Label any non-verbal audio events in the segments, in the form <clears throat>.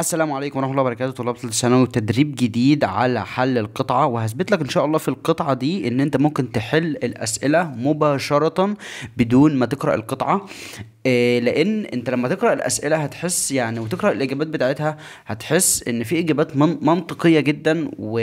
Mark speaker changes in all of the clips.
Speaker 1: السلام عليكم ورحمه الله وبركاته طلاب ثالثه ثانوي تدريب جديد على حل القطعه وهثبت لك ان شاء الله في القطعه دي ان انت ممكن تحل الاسئله مباشره بدون ما تقرا القطعه إيه لان انت لما تقرا الاسئله هتحس يعني وتقرا الاجابات بتاعتها هتحس ان في اجابات من منطقيه جدا و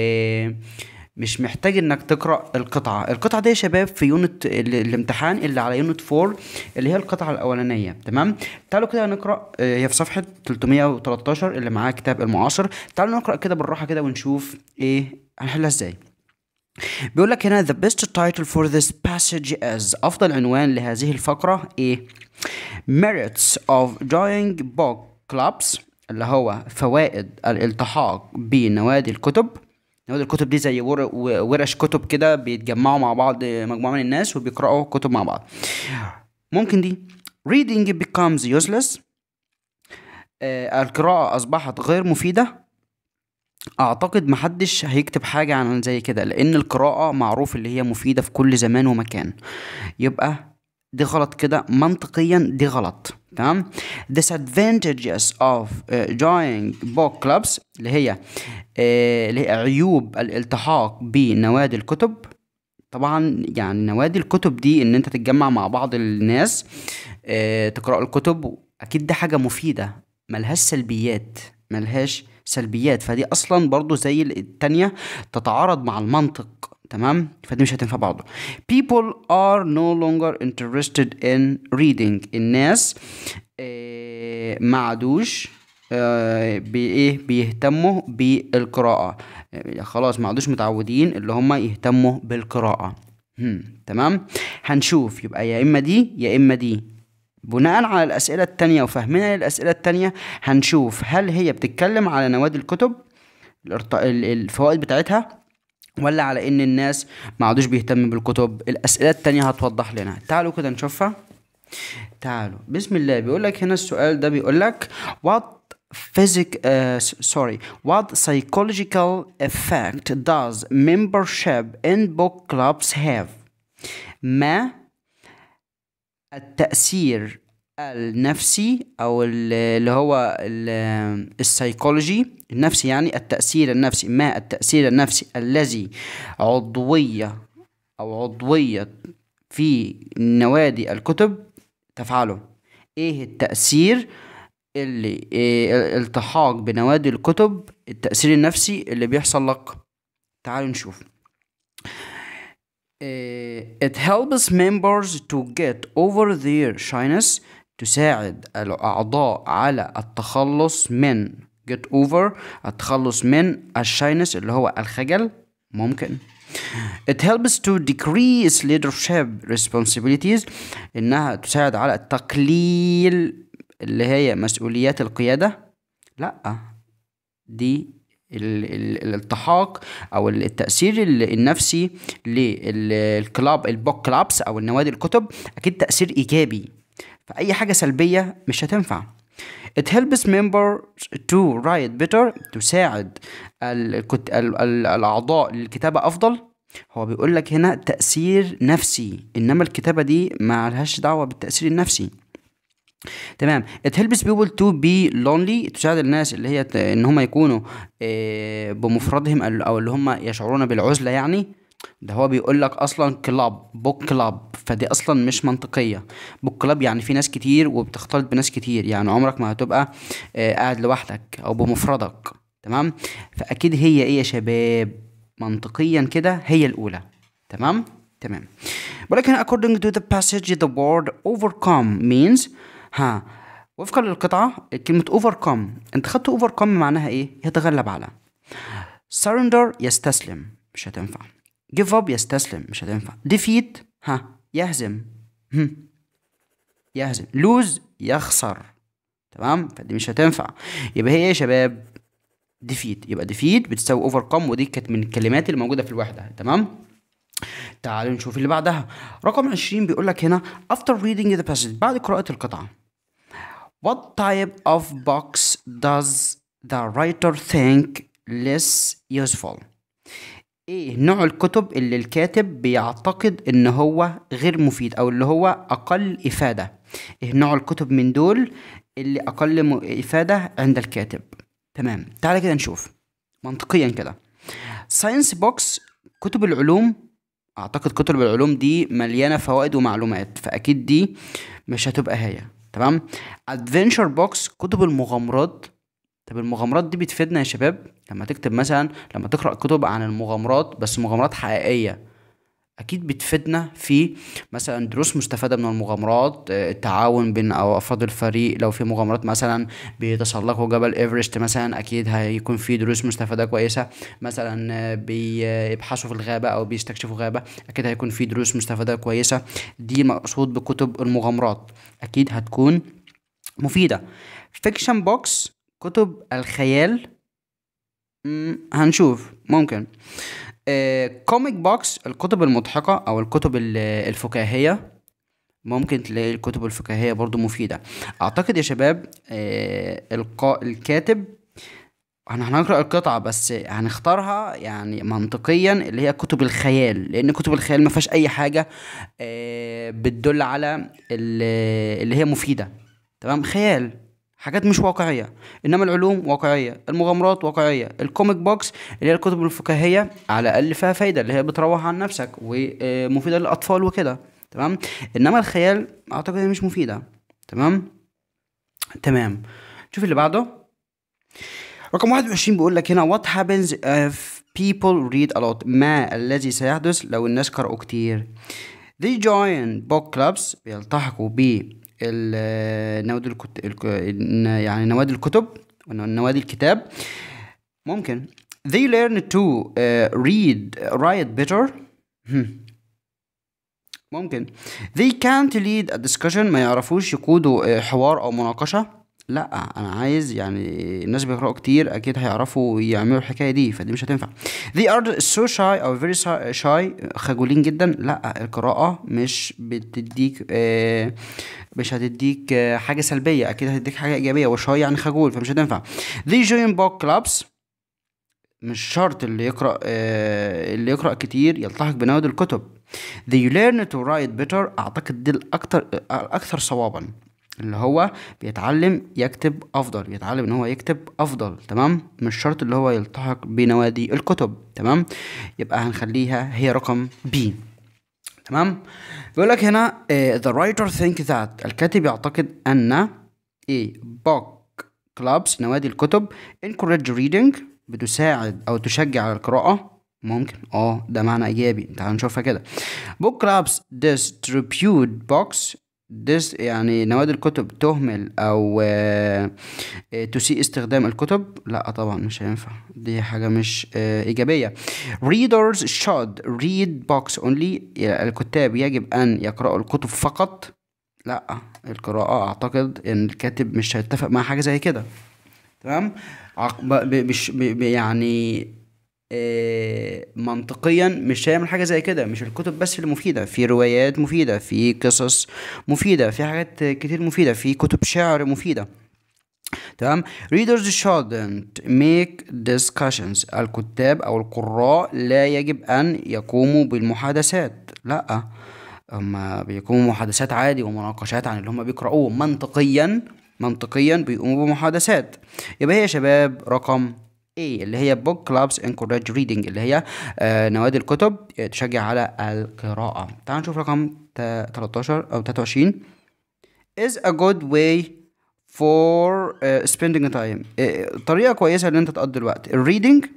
Speaker 1: مش محتاج انك تقرا القطعه القطعه دي يا شباب في يونت الامتحان اللي على يونت 4 اللي هي القطعه الاولانيه تمام تعالوا كده نقرا آه، هي في صفحه 313 اللي معاها كتاب المعاصر تعالوا نقرا كده بالراحه كده ونشوف ايه هنحلها ازاي بيقول لك هنا the best title for this passage is افضل عنوان لهذه الفقره ايه merits of joining book clubs اللي هو فوائد الالتحاق بنوادي الكتب نقول الكتب دي زي ورش كتب كده بيتجمعوا مع بعض مجموعه من الناس وبيقراوا كتب مع بعض ممكن دي reading becomes useless آه القراءة أصبحت غير مفيدة أعتقد محدش هيكتب حاجة عن زي كده لأن القراءة معروف اللي هي مفيدة في كل زمان ومكان يبقى دي غلط كده منطقيا دي غلط تمام disadvantages of uh, joining book clubs اللي هي uh, اللي هي عيوب الالتحاق بنوادي الكتب طبعا يعني نوادي الكتب دي ان انت تتجمع مع بعض الناس uh, تقرأوا الكتب اكيد دي حاجة مفيدة ملهاش سلبيات ملهاش سلبيات فدي اصلا برضو زي التانية تتعارض مع المنطق تمام فدي مش هتنفع برضه people are no longer interested in reading الناس آه، ما عادوش آه، بايه بيهتموا بالقراءه يعني خلاص ما عادوش متعودين اللي هم يهتموا بالقراءه تمام هنشوف يبقى يا اما دي يا اما دي بناء على الاسئله التانية وفهمنا للاسئله التانية هنشوف هل هي بتتكلم على نوادي الكتب الفوائد بتاعتها ولا على ان الناس ما عادوش بيهتم بالكتب الاسئله التانية هتوضح لنا تعالوا كده نشوفها تعالوا بسم الله بيقول لك هنا السؤال ده بيقول لك what physic uh, sorry what psychological effect does membership in book clubs have ما التأثير النفسي او اللي هو السيكولوجي النفسي يعني التأثير النفسي ما التأثير النفسي الذي عضوية او عضوية في نوادي الكتب تفعله ايه التأثير اللي إيه التحاق بنوادي الكتب التأثير النفسي اللي بيحصل لك تعالوا نشوف إيه، it helps members to get over their shyness تساعد الأعضاء على التخلص من get over التخلص من الشاينس اللي هو الخجل ممكن It helps to decrease leadership responsibilities إنها تساعد على تقليل اللي هي مسؤوليات القيادة لأ دي الالتحاق او التاثير النفسي للكلاب البوك كلابس او النوادي الكتب اكيد تاثير ايجابي فأي حاجة سلبية مش هتنفع It helps members to write better تساعد الأعضاء للكتابة أفضل هو بيقول لك هنا تأثير نفسي إنما الكتابة دي ما لهاش دعوة بالتأثير النفسي تمام it helps people to be lonely تساعد الناس اللي هي ان هم يكونوا آه، بمفردهم او اللي هم يشعرون بالعزله يعني ده هو بيقول لك اصلا كلاب بوك كلاب فدي اصلا مش منطقيه بوك كلاب يعني في ناس كتير وبتختلط بناس كتير يعني عمرك ما هتبقى آه قاعد لوحدك او بمفردك تمام فاكيد هي ايه يا شباب منطقيا كده هي الاولى تمام تمام ولكن according to the passage the word overcome means ها وفقا للقطعة كلمة overcome انت خدت overcome معناها ايه؟ يتغلب على surrender يستسلم مش هتنفع جيف اب يستسلم مش هتنفع ديفيت ها يهزم هم. يهزم لوز يخسر تمام فدي مش هتنفع يبقى هي ايه يا شباب ديفيت يبقى ديفيت بتساوي اوفر كام ودي كانت من الكلمات اللي موجوده في الوحده تمام تعالوا نشوف اللي بعدها رقم 20 بيقول لك هنا after reading the passage بعد قراءه القطعه what type of box does the writer think less useful ايه نوع الكتب اللي الكاتب بيعتقد ان هو غير مفيد او اللي هو اقل افاده ايه نوع الكتب من دول اللي اقل افاده عند الكاتب تمام تعالى كده نشوف منطقيا كده ساينس بوكس كتب العلوم اعتقد كتب العلوم دي مليانه فوائد ومعلومات فاكيد دي مش هتبقى هي تمام ادفنشر بوكس كتب المغامرات طب المغامرات دي بتفيدنا يا شباب لما تكتب مثلا لما تقرا كتب عن المغامرات بس مغامرات حقيقيه اكيد بتفيدنا في مثلا دروس مستفاده من المغامرات آه، التعاون بين او افراد الفريق لو في مغامرات مثلا بيتسلقوا جبل ايفرست مثلا اكيد هيكون في دروس مستفاده كويسه مثلا آه، بيبحثوا في الغابه او بيستكشفوا غابه اكيد هيكون في دروس مستفاده كويسه دي مقصود بكتب المغامرات اكيد هتكون مفيده فيكشن بوكس كتب الخيال هنشوف ممكن كوميك آه، بوكس الكتب المضحكة أو الكتب الفكاهية ممكن تلاقي الكتب الفكاهية برضو مفيدة أعتقد يا شباب آه، الكاتب احنا هنقرا القطعه بس هنختارها يعني منطقيا اللي هي كتب الخيال لان كتب الخيال ما فيهاش اي حاجه آه، بتدل على اللي هي مفيده تمام خيال حاجات مش واقعية إنما العلوم واقعية المغامرات واقعية الكوميك بوكس اللي هي الكتب الفكاهية على الأقل فيها فايدة اللي هي بتروح عن نفسك ومفيدة للأطفال وكده تمام إنما الخيال أعتقد إنها مش مفيدة تمام تمام شوف اللي بعده رقم 21 بيقول لك هنا what happens if people read a lot ما الذي سيحدث لو الناس قرأوا كتير they join book clubs بيلتحقوا ب نوادي الكتب يعني نوادي الكتب ونوادي الكتاب ممكن they learn to uh, read write better hmm. ممكن they can't lead a discussion ما يعرفوش يقودوا uh, حوار او مناقشه لا انا عايز يعني الناس بيقراوا كتير اكيد هيعرفوا يعملوا الحكايه دي فدي مش هتنفع they are so shy او very shy خجولين جدا لا القراءه مش بتديك آه مش هتديك آه حاجه سلبيه اكيد هتديك حاجه ايجابيه وشاي يعني خجول فمش هتنفع they join book clubs مش شرط اللي يقرا آه اللي يقرا كتير يلتحق بنوادي الكتب they learn to write better اعتقد دي الاكثر آه، الاكثر صوابا اللي هو بيتعلم يكتب افضل بيتعلم ان هو يكتب افضل تمام مش شرط اللي هو يلتحق بنوادي الكتب تمام يبقى هنخليها هي رقم بي تمام بيقول لك هنا آه، the writer think that الكاتب يعتقد ان ايه book clubs نوادي الكتب encourage reading بتساعد او تشجع على القراءه ممكن اه ده معنى ايجابي تعال نشوفها كده book clubs distribute books دس يعني نوادي الكتب تهمل او آه، آه، تسيء استخدام الكتب لا طبعا مش هينفع دي حاجه مش آه، ايجابيه readers should read books only الكتاب يجب ان يقراوا الكتب فقط لا القراءه اعتقد ان الكاتب مش هيتفق مع حاجه زي كده تمام يعني آه، منطقيا مش هيعمل حاجه زي كده مش الكتب بس اللي مفيده في روايات مفيده في قصص مفيده في حاجات كتير مفيده في كتب شعر مفيده تمام readers shouldn't make discussions الكتاب او القراء لا يجب ان يقوموا بالمحادثات لا هم بيقوموا محادثات عادي ومناقشات عن اللي هم بيقرأوه منطقيا منطقيا بيقوموا بمحادثات يبقى هي يا شباب رقم A اللي هي Book Clubs Encourage Reading اللي هي آه، نوادي الكتب تشجع على القراءة تعال نشوف رقم 13 أو 23 is a good way for uh, spending time uh, طريقة كويسة ان انت تقضي الوقت reading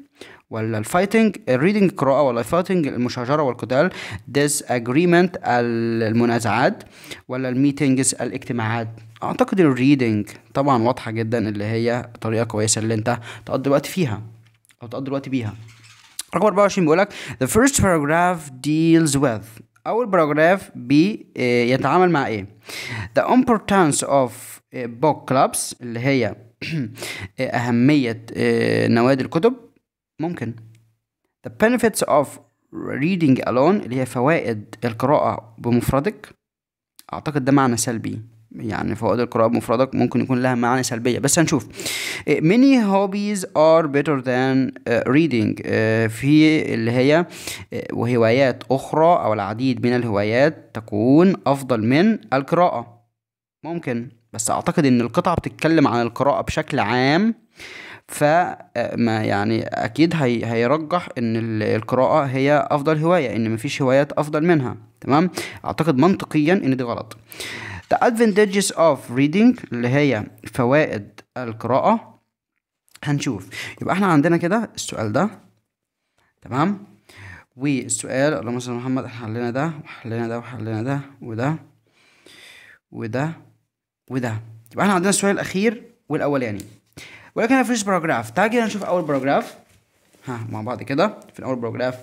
Speaker 1: ولا الفايتنج الريدنج القراءة ولا الفايتنج المشاجرة والقتال ديس اجريمنت المنازعات ولا الميتنجز الاجتماعات اعتقد الريدنج طبعا واضحة جدا اللي هي طريقة كويسة اللي انت تقضي الوقت فيها او تقضي الوقت بيها رقم 24 بيقول لك the first paragraph deals with أول باراجراف بي آه، يتعامل مع إيه؟ The importance of آه، book clubs اللي هي <clears throat> آه، أهمية نوادي الكتب ممكن the benefits of reading alone اللي هي فوائد القراءة بمفردك أعتقد ده معنى سلبي يعني فوائد القراءة بمفردك ممكن يكون لها معنى سلبية بس هنشوف many hobbies are better than uh, reading uh, في اللي هي uh, وهوايات أخرى أو العديد من الهوايات تكون أفضل من القراءة ممكن بس أعتقد إن القطعة بتتكلم عن القراءة بشكل عام فما آه، يعني اكيد هي هيرجح ان القراءه هي افضل هوايه ان مفيش هوايات افضل منها تمام اعتقد منطقيا ان دي غلط The advantages of reading اللي هي فوائد القراءه هنشوف يبقى احنا عندنا كده السؤال ده تمام والسؤال اللهم صل على محمد احنا حلينا ده وحلينا ده وحلينا ده وده وده وده يبقى احنا عندنا السؤال الاخير والاولاني يعني. ولكن هنفرش باراجراف تعال كده نشوف اول باراجراف ها مع بعض كده في اول باراجراف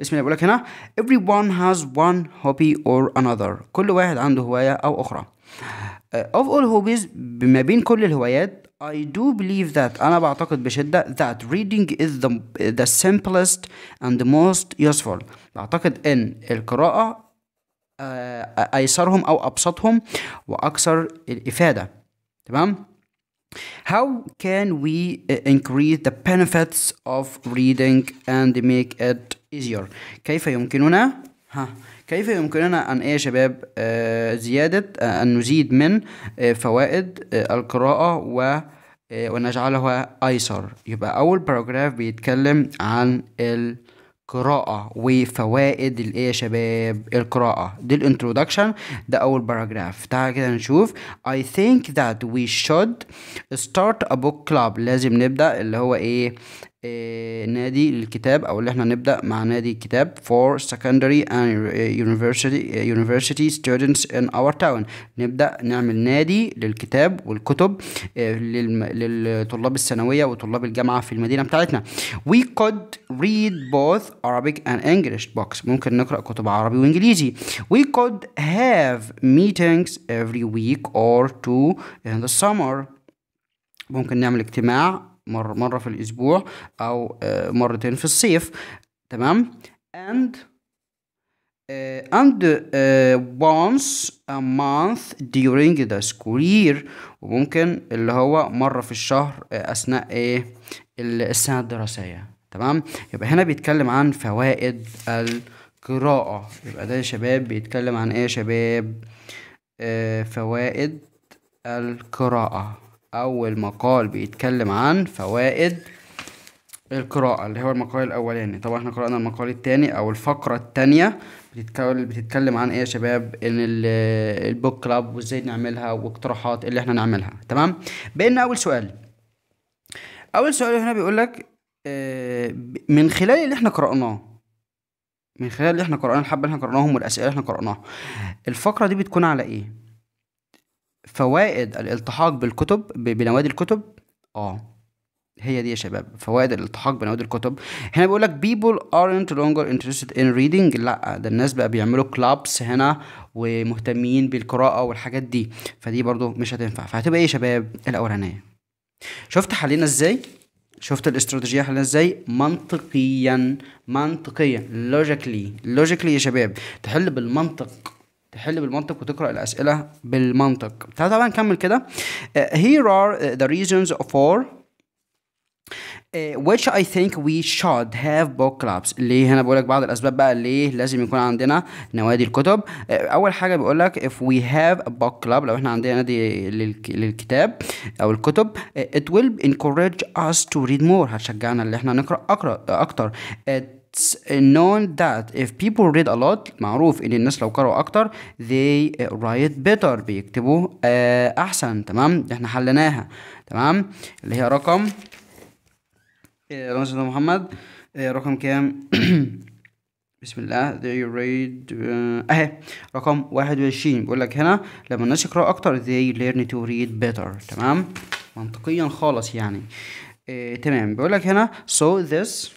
Speaker 1: بسم الله بيقول لك هنا everyone has one hobby or another كل واحد عنده هواية أو أخرى uh, of all hobbies ما بين كل الهوايات I do believe that أنا بعتقد بشدة that reading is the, the simplest and the most useful بعتقد أن القراءة uh, أيسرهم أو أبسطهم وأكثر الإفادة تمام How can we uh, increase the benefits of reading and make it easier? كيف يمكننا ها كيف يمكننا أن إيه يا شباب آه، زيادة آه، أن نزيد من آه، فوائد القراءة و ونجعلها أيسر يبقى أول باراجراف بيتكلم عن ال قراءة وفوائد الايه يا شباب القراءة دي الانترودكشن ده اول باراجراف تعالى كده نشوف I think that we should start a book club لازم نبدأ اللي هو ايه آه، نادي الكتاب او اللي احنا نبدا مع نادي الكتاب for secondary and آه، university آه، university students in our town نبدا نعمل نادي للكتاب والكتب للطلاب الثانويه وطلاب الجامعه في المدينه بتاعتنا we could read both Arabic and English books ممكن نقرا كتب عربي وانجليزي we could have meetings every week or two in the summer ممكن نعمل اجتماع مر مرة في الأسبوع أو آه، مرتين في الصيف تمام and uh, and uh, once a month during the school year وممكن اللي هو مرة في الشهر أثناء إيه السنة الدراسية تمام يبقى هنا بيتكلم عن فوائد القراءة يبقى ده يا شباب بيتكلم عن إيه يا شباب آه فوائد القراءة أول مقال بيتكلم عن فوائد القراءة اللي هو المقال الأولاني طبعا احنا قرأنا المقال التاني أو الفقرة التانية بتتكلم عن إيه يا شباب إن البوك كلاب وإزاي نعملها واقتراحات اللي احنا نعملها تمام بقينا أول سؤال أول سؤال هنا بيقول لك آه، من خلال اللي احنا قرأناه من خلال اللي احنا قرأناه الحبة اللي احنا قرأناهم والأسئلة اللي احنا قرأناها الفقرة دي بتكون على إيه فوائد الالتحاق بالكتب بنوادي الكتب اه هي دي يا شباب فوائد الالتحاق بنوادي الكتب هنا بيقول لك people aren't longer interested in reading لا ده الناس بقى بيعملوا كلابس هنا ومهتمين بالقراءه والحاجات دي فدي برضو مش هتنفع فهتبقى ايه يا شباب الاولانيه شفت حلينا ازاي شفت الاستراتيجيه حلينا ازاي منطقيا منطقيا لوجيكلي لوجيكلي يا شباب تحل بالمنطق تحل بالمنطق وتقرا الاسئله بالمنطق تعالى طبعا نكمل كده uh, here are uh, the reasons for uh, which I think we should have book clubs ليه هنا بقول لك بعض الأسباب بقى ليه لازم يكون عندنا نوادي الكتب أول حاجة لك if we have a book club لو احنا عندنا نادي للكتاب أو الكتب it will encourage us to read more هتشجعنا ان احنا نقرأ أكتر it it's known that if people read a lot معروف ان الناس لو قرأوا اكتر they write better بيكتبوا آه، احسن تمام احنا حليناها تمام اللي هي رقم رمز آه، محمد آه، رقم كام <coughs> بسم الله they read اهي رقم 21 بيقول لك هنا لما الناس يقرأوا اكتر they learn to read better تمام منطقيا خالص يعني آه تمام بيقول لك هنا so this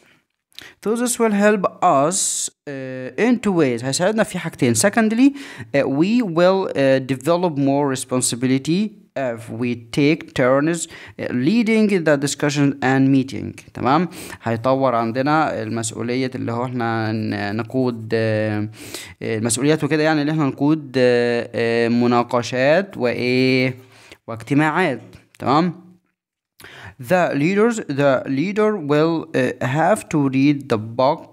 Speaker 1: So this will help us uh, in two ways هيساعدنا في حاجتين secondly uh, we will uh, develop more responsibility if we take turns leading the discussion and meeting تمام هيطور عندنا المسؤولية اللي هو احنا نقود المسؤوليات وكده يعني اللي احنا نقود مناقشات وايه واجتماعات تمام The leaders, the leader will uh, have to read the book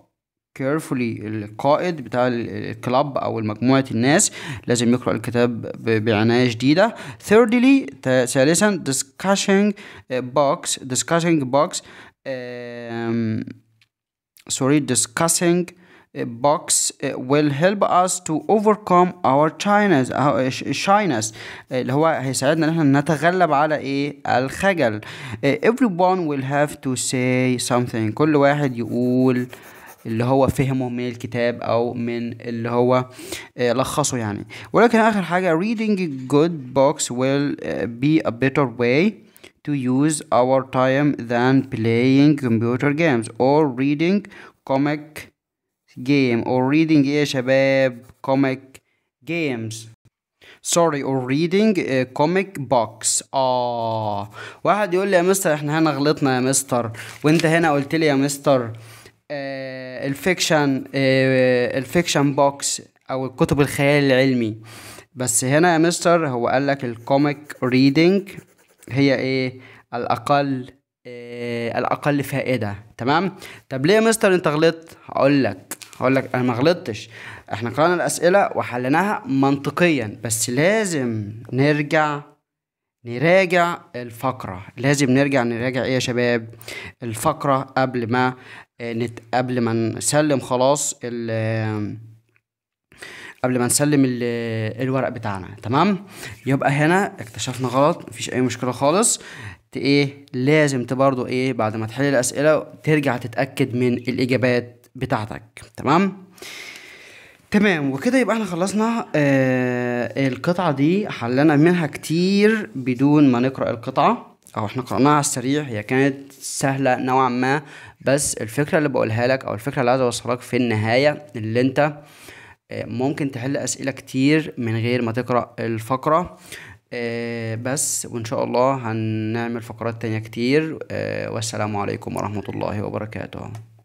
Speaker 1: carefully القائد بتاع الكلاب او مجموعه الناس لازم يقرا الكتاب بعنايه شديده thirdly ثالثا discussing uh, box discussing box um, sorry discussing box uh, will help us to overcome our shyness uh, shyness uh, اللي هو هيساعدنا ان احنا نتغلب على ايه الخجل everyone will have to say something كل واحد يقول اللي هو فهمه من الكتاب او من اللي هو لخصه يعني ولكن اخر حاجه reading good books will be a better way to use our time than playing computer games or reading comic game or reading ايه يا شباب comic games sorry or reading uh, comic box اه واحد يقول لي يا مستر احنا هنا غلطنا يا مستر وانت هنا قلت لي يا مستر آه الفيكشن آه الفيكشن بوكس او الكتب الخيال العلمي بس هنا يا مستر هو قال لك الكوميك ريدنج هي ايه الاقل آه، الاقل فائده تمام طب ليه يا مستر انت غلطت هقول لك هقول لك انا ما غلطتش احنا قرانا الاسئله وحليناها منطقيا بس لازم نرجع نراجع الفقرة لازم نرجع نراجع ايه يا شباب الفقرة قبل ما آه، نت... قبل ما نسلم خلاص ال... قبل ما نسلم ال... الورق بتاعنا تمام يبقى هنا اكتشفنا غلط مفيش اي مشكلة خالص ايه لازم برضو ايه بعد ما تحل الاسئله ترجع تتاكد من الاجابات بتاعتك تمام تمام وكده يبقى احنا خلصنا آه القطعة دي حلنا منها كتير بدون ما نقرأ القطعة او احنا قرأناها على السريع هي كانت سهلة نوعا ما بس الفكرة اللي بقولها لك او الفكرة اللي عايز اوصلك في النهاية اللي انت آه ممكن تحل اسئلة كتير من غير ما تقرأ الفقرة آه بس وان شاء الله هنعمل فقرات تانية كتير آه والسلام عليكم ورحمة الله وبركاته